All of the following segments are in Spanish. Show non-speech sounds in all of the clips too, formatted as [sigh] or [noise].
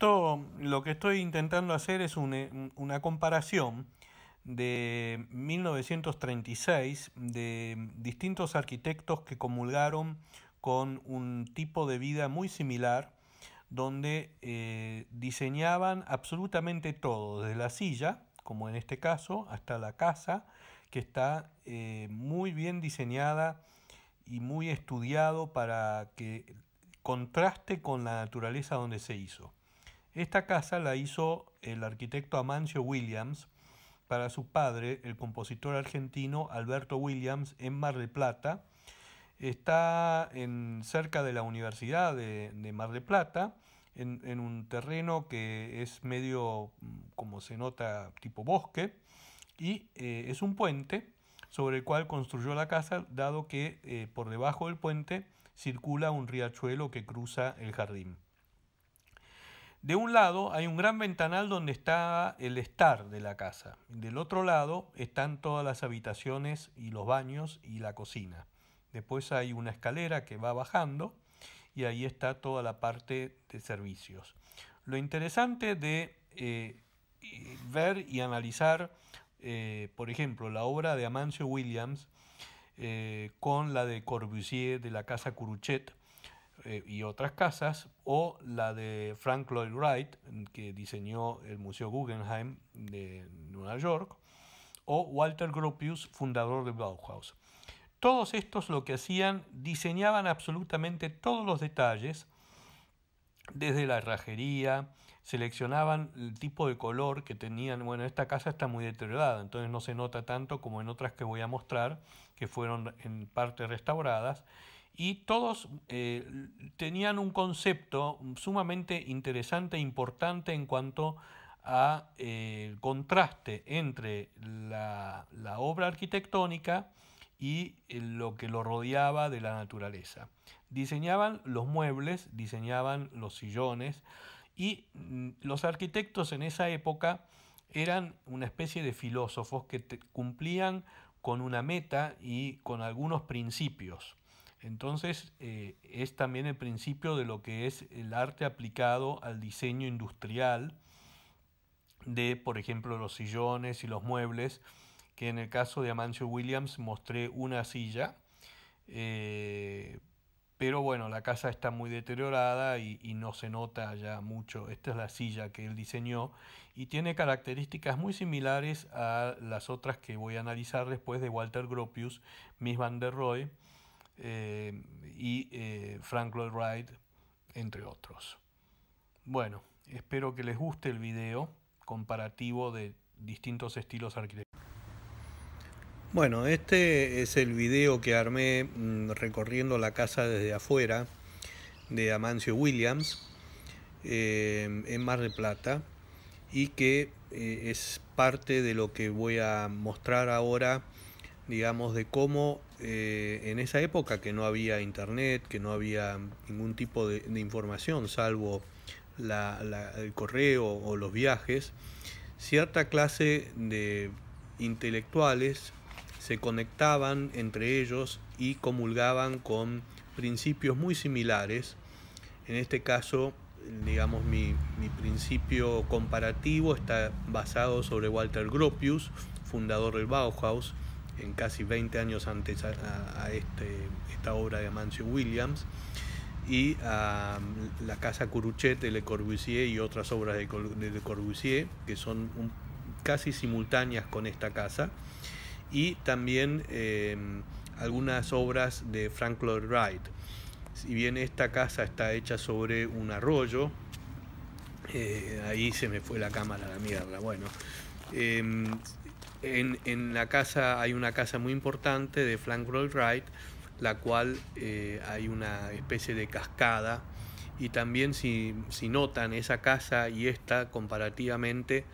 lo que estoy intentando hacer es eh, una, comparación de 1936 de distintos arquitectos que comulgaron con un tipo de vida muy similar donde eh, diseñaban absolutamente todo, desde la silla, como en este caso, hasta la casa, que está eh, muy bien diseñada y muy estudiado para que contraste con la naturaleza donde se hizo. Esta casa la hizo el arquitecto Amancio Williams para su padre, el compositor argentino Alberto Williams, en Mar de Plata. Está en, cerca de la Universidad de, Mar de Plata, en, un terreno que es medio, mm, como se nota, tipo bosque, y eh, es un puente sobre el cual construyó la casa, dado que eh, por debajo del puente circula un riachuelo que cruza el jardín. De un lado hay un gran ventanal donde está el estar de la casa. Del otro lado están todas las habitaciones y los baños y la cocina. Después hay una escalera que va bajando y ahí está toda la parte de servicios. Lo interesante de eh, ver y analizar, eh, por ejemplo, la obra de Amancio Williams eh, con la de Corbusier de la Casa Curuchet, eh, y otras casas, o la de Frank Lloyd Wright, mm, que diseñó el Museo Guggenheim de Nueva York, o Walter Gropius, fundador de Bauhaus. Todos estos lo que hacían, diseñaban absolutamente todos los detalles, desde la herrajería, seleccionaban el tipo de color que tenían. Bueno, esta casa está muy deteriorada, entonces no se nota tanto como en otras que voy a mostrar, que fueron en parte restauradas y todos eh, tenían un concepto sumamente interesante e importante en cuanto a eh, contraste entre la, obra arquitectónica y eh, lo que lo rodeaba de la naturaleza. Diseñaban los muebles, diseñaban los sillones y mm, los arquitectos en esa época eran una especie de filósofos que cumplían con una meta y con algunos principios. Entonces, eh, es también el principio de lo que es el arte aplicado al diseño industrial de, por ejemplo, los sillones y los muebles, que en el caso de Amancio Williams mostré una silla, eh, pero bueno, la casa está muy deteriorada y, no se nota ya mucho. Esta es la silla que él diseñó y tiene características muy similares a las otras que voy a analizar después de Walter Gropius, Miss Van der Rohe eh, y eh, Frank Lloyd Wright, entre otros. Bueno, espero que les guste el video comparativo de distintos estilos arquitectónicos. Bueno, este es el video que armé mm, recorriendo la casa desde afuera de Amancio Williams eh, en Mar de Plata y que es parte de lo que voy a mostrar ahora, digamos, de cómo eh, en esa época que no había internet, que no había ningún tipo de, información salvo el correo o los viajes, cierta clase de intelectuales se conectaban entre ellos y comulgaban con principios muy similares. En este caso, digamos, mi, mi principio comparativo está basado sobre Walter Gropius, fundador del Bauhaus, en casi 20 años antes a, este, esta obra de Amancio Williams, y a mm, la Casa Curuchet de Le Corbusier y otras obras de, Le Corbusier, que son casi simultáneas con esta casa, y también em, algunas obras de Frank Lloyd Wright. Si bien esta casa está hecha sobre un arroyo, eh, ahí se me fue la cámara la mierda. Bueno, em, en, la casa hay una casa muy importante de Frank Lloyd Wright, la cual eh, hay una especie de cascada y también si, notan esa casa y esta comparativamente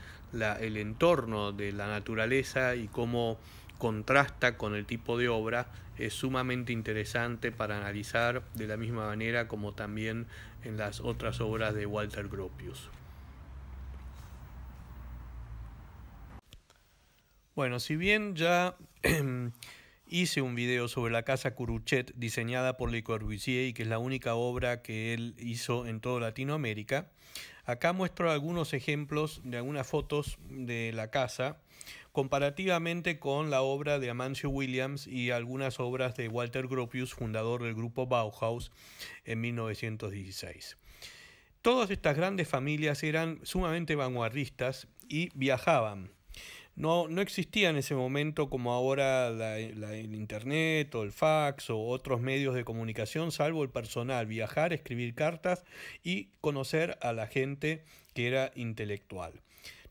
el entorno de la naturaleza y cómo contrasta con el tipo de obra es sumamente interesante para analizar de la misma manera como también en las otras obras de Walter Gropius. Bueno, si bien ya [clears throat] hice un video sobre la casa Curuchet diseñada por Le Corbusier y que es la única obra que él hizo en toda Latinoamérica, acá muestro algunos ejemplos de algunas fotos de la casa comparativamente con la obra de Amancio Williams y algunas obras de Walter Gropius, fundador del grupo Bauhaus en 1916. Todas estas grandes familias eran sumamente vanguardistas y viajaban no, no existía en ese momento como ahora el Internet o el fax o otros medios de comunicación, salvo el personal, viajar, escribir cartas y conocer a la gente que era intelectual.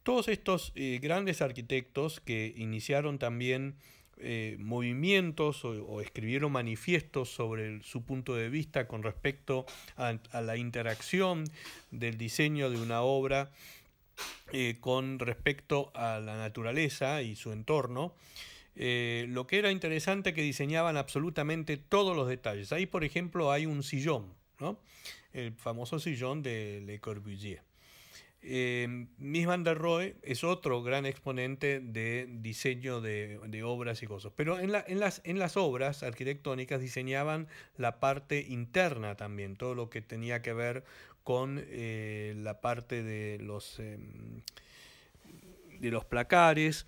Todos estos eh, grandes arquitectos que iniciaron también eh, movimientos o, escribieron manifiestos sobre su punto de vista con respecto a la interacción del diseño de una obra eh, con respecto a la naturaleza y su entorno. Eh, lo que era interesante que diseñaban absolutamente todos los detalles. Ahí, por ejemplo, hay un sillón, el famoso sillón de Le Corbusier. Em, Miss van der Rohe es otro gran exponente de diseño de, obras y cosas. Pero en, las, en las obras arquitectónicas diseñaban la parte interna también, todo lo que tenía que ver con eh, la parte de los, em, de los placares.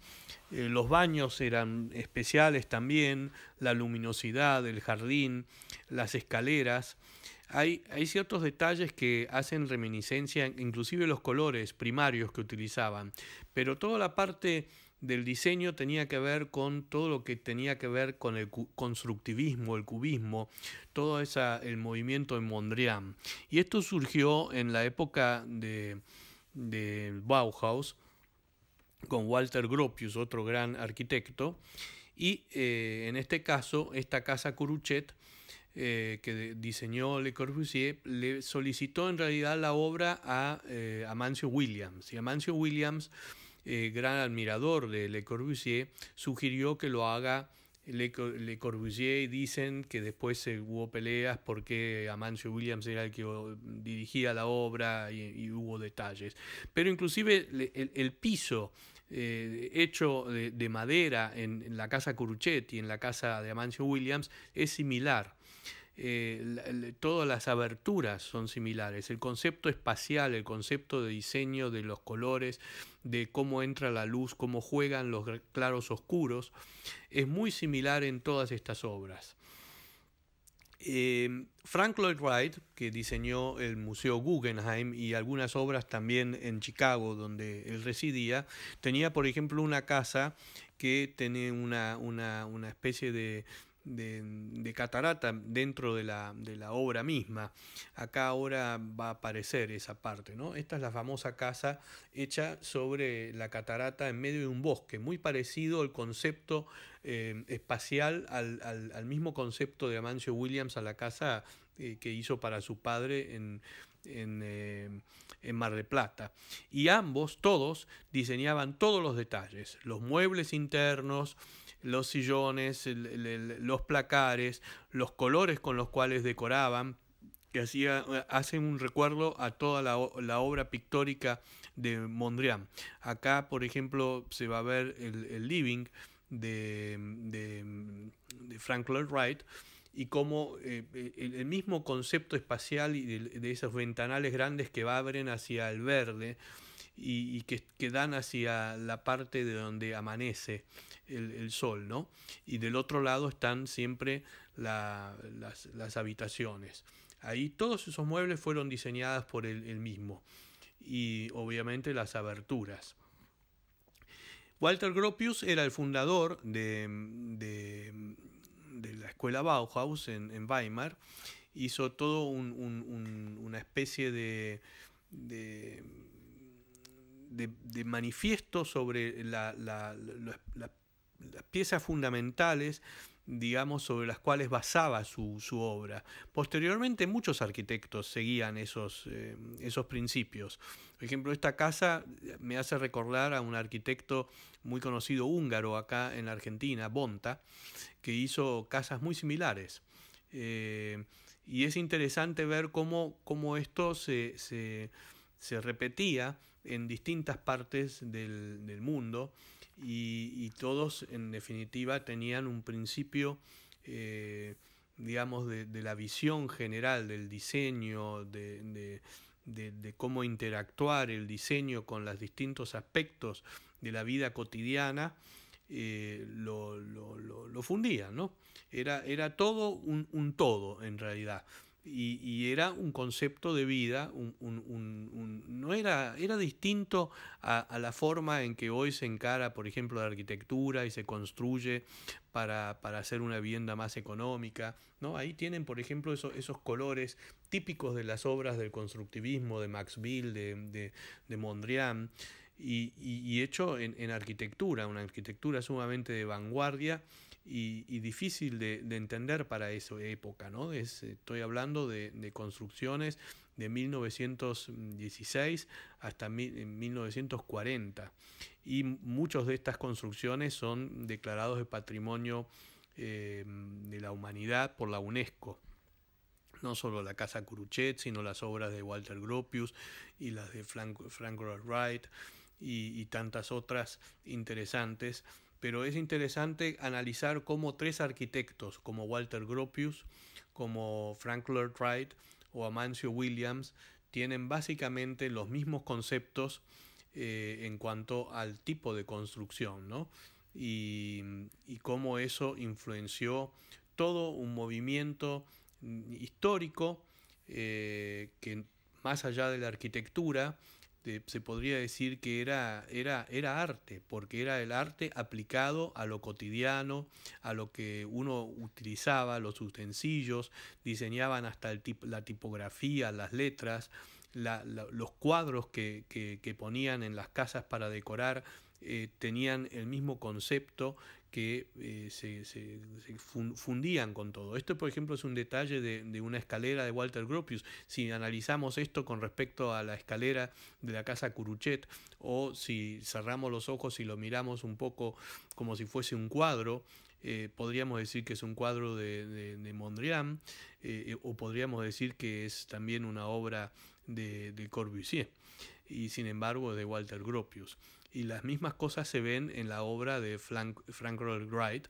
Eh, los baños eran especiales también, la luminosidad, el jardín, las escaleras. Hay, hay, ciertos detalles que hacen reminiscencia, inclusive los colores primarios que utilizaban, pero toda la parte del diseño tenía que ver con todo lo que tenía que ver con el constructivismo, el cubismo, todo esa, el movimiento en Mondrian. Y esto surgió en la época de, Bauhaus con Walter Gropius, otro gran arquitecto, y eh, en este caso esta casa Curuchet eh, que diseñó Le Corbusier, le solicitó en realidad la obra a eh, Amancio Williams. Y Amancio Williams eh, gran admirador de Le Corbusier, sugirió que lo haga le, Corbusier y dicen que después hubo peleas porque Amancio Williams era el que oh, dirigía la obra y, hubo detalles. Pero inclusive el, piso eh, hecho de, madera en, la casa y en la casa de Amancio Williams, es similar. Eh, todas las aberturas son similares. El concepto espacial, el concepto de diseño de los colores, de cómo entra la luz, cómo juegan los claros oscuros, es muy similar en todas estas obras. Em, Frank Lloyd Wright, que diseñó el Museo Guggenheim y algunas obras también en Chicago, donde él residía, tenía, por ejemplo, una casa que tenía una especie de, de, catarata dentro de la, de la, obra misma. Acá ahora va a aparecer esa parte, ¿no? Esta es la famosa casa hecha sobre la catarata en medio de un bosque, muy parecido al concepto eh, espacial al, al, al, mismo concepto de Amancio Williams a la casa eh, que hizo para su padre en, eh, Mar de Plata. Y ambos, todos, diseñaban todos los detalles, los muebles internos, los sillones, los placares, los colores con los cuales decoraban que hacía, un recuerdo a toda la, obra pictórica de Mondrian. Acá, por ejemplo, se va a ver el, living de Frank Lloyd Wright, y como eh, eh, el, mismo concepto espacial de, esas esos ventanales grandes que abren hacia el verde y, que, dan hacia la parte de donde amanece el, sol, ¿no? Y del otro lado están siempre las, habitaciones. Ahí todos esos muebles fueron diseñados por él, mismo y obviamente las aberturas. Walter Gropius era el fundador de escuela Bauhaus en, Weimar, hizo todo una especie de, de, manifiesto sobre las piezas fundamentales digamos, sobre las cuales basaba su, su obra. Posteriormente muchos arquitectos seguían esos, eh, esos principios. Por ejemplo, esta casa me hace recordar a un arquitecto muy conocido húngaro acá en la Argentina, Bonta, que hizo casas muy similares. Eh, y es interesante ver cómo, esto se, se, repetía en distintas partes del, del mundo y, todos en definitiva tenían un principio, eh, digamos, de, la visión general, del diseño, de, cómo interactuar el diseño con los distintos aspectos de la vida cotidiana, eh, lo, fundían, Era, era todo un todo en realidad y, era un concepto de vida, no era, distinto a, la forma en que hoy se encara, por ejemplo, la arquitectura y se construye para, hacer una vivienda más económica. Ahí tienen, por ejemplo, esos colores típicos de las obras del constructivismo, de Max Bill, de, de, Mondrian, y, hecho en arquitectura, una arquitectura sumamente de vanguardia y, difícil de, entender para esa época. estoy hablando de, construcciones de 1916 hasta 1940 y muchas de estas construcciones son declarados de patrimonio eh, de la humanidad por la UNESCO no solo la casa Curuchet, sino las obras de Walter Gropius y las de Frank, Frank Lloyd Wright y, tantas otras interesantes pero es interesante analizar cómo tres arquitectos como Walter Gropius, como Frank Lloyd Wright o Amancio Williams tienen básicamente los mismos conceptos eh, en cuanto al tipo de construcción, Y, cómo eso influenció todo un movimiento histórico eh, que más allá de la arquitectura este, se podría decir que era, era, era arte, porque era el arte aplicado a lo cotidiano, a lo que uno utilizaba, los utensilios, diseñaban hasta el la tipografía, las letras, los cuadros que, que ponían en las casas para decorar eh, tenían el mismo concepto que eh, se, fundían con todo. Esto, por ejemplo, es un detalle de, una escalera de Walter Gropius. Si analizamos esto con respecto a la escalera de la casa Curuchet, o si cerramos los ojos y lo miramos un poco como si fuese un cuadro, eh, podríamos decir que es un cuadro de, Mondrian, o podríamos decir que es también una obra de, de Corbusier, y sin embargo de Walter Gropius. Y las mismas cosas se ven en la obra de Frank, Frank Lloyd Wright,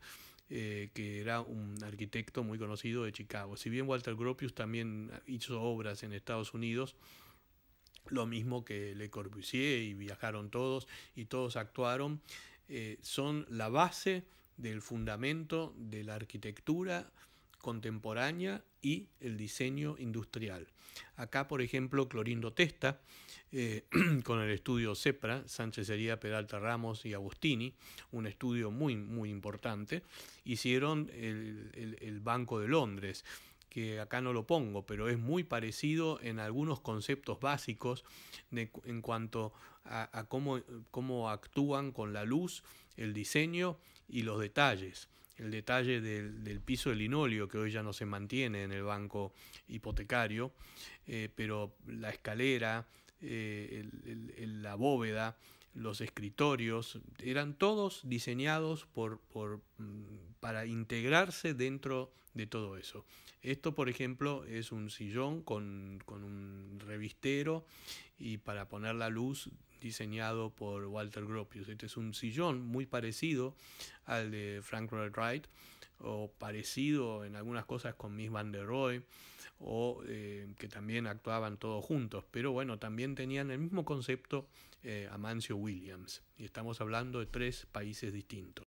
eh, que era un arquitecto muy conocido de Chicago. Si bien Walter Gropius también hizo obras en Estados Unidos, lo mismo que Le Corbusier y viajaron todos y todos actuaron, eh, son la base del fundamento de la arquitectura contemporánea y el diseño industrial. Acá, por ejemplo, Clorindo Testa, eh, [clears throat] con el estudio CEPRA, Sánchez Sería, Peralta Ramos y Agustini, un estudio muy, muy importante, hicieron el, Banco de Londres que acá no lo pongo, pero es muy parecido en algunos conceptos básicos en cuanto a, cómo, cómo actúan con la luz, el diseño y los detalles el detalle del, piso de linoleo que hoy ya no se mantiene en el banco hipotecario, eh, pero la escalera, eh, la bóveda, los escritorios, eran todos diseñados por, mm, para integrarse dentro de todo eso. Esto, por ejemplo, es un sillón con, con un revistero y para poner la luz diseñado por Walter Gropius. Este es un sillón muy parecido al de Frank Lloyd Wright o parecido en algunas cosas con Miss Van der Rohe o eh, que también actuaban todos juntos, pero bueno, también tenían el mismo concepto a eh, Amancio Williams y estamos hablando de tres países distintos.